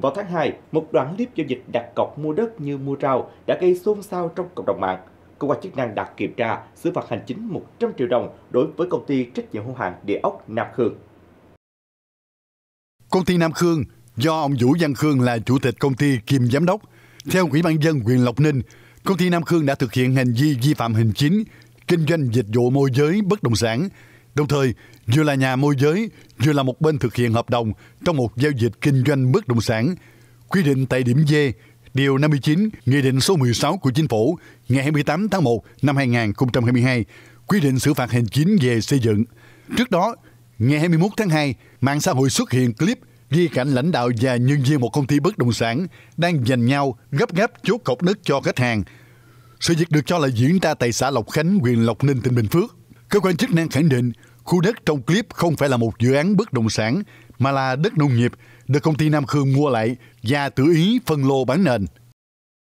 Vào tháng 2, một đoạn clip giao dịch đặt cọc mua đất như mua rau đã gây xôn xao trong cộng đồng mạng. Cơ quan chức năng đã kiểm tra, xử phạt hành chính 100 triệu đồng đối với công ty trách nhiệm hữu hạn địa ốc Nam Khương. Công ty Nam Khương do ông Vũ Văn Khương là chủ tịch công ty kiêm giám đốc. Theo Ủy ban dân huyện Lộc Ninh, công ty Nam Khương đã thực hiện hành vi vi phạm hành chính kinh doanh dịch vụ môi giới bất động sản Đồng thời, vừa là nhà môi giới, vừa là một bên thực hiện hợp đồng trong một giao dịch kinh doanh bất động sản. Quy định tại điểm D, Điều 59, Nghị định số 16 của Chính phủ ngày 28 tháng 1 năm 2022 quy định xử phạt hành chính về xây dựng. Trước đó, ngày 21 tháng 2, mạng xã hội xuất hiện clip ghi cảnh lãnh đạo và nhân viên một công ty bất động sản đang giành nhau gấp gáp chốt cọc đất cho khách hàng. Sự việc được cho là diễn ra tại xã Lộc Khánh, huyện Lộc Ninh, tỉnh Bình Phước. Cơ quan chức năng khẳng định khu đất trong clip không phải là một dự án bất động sản mà là đất nông nghiệp được công ty Nam Khương mua lại và tự ý phân lô bán nền.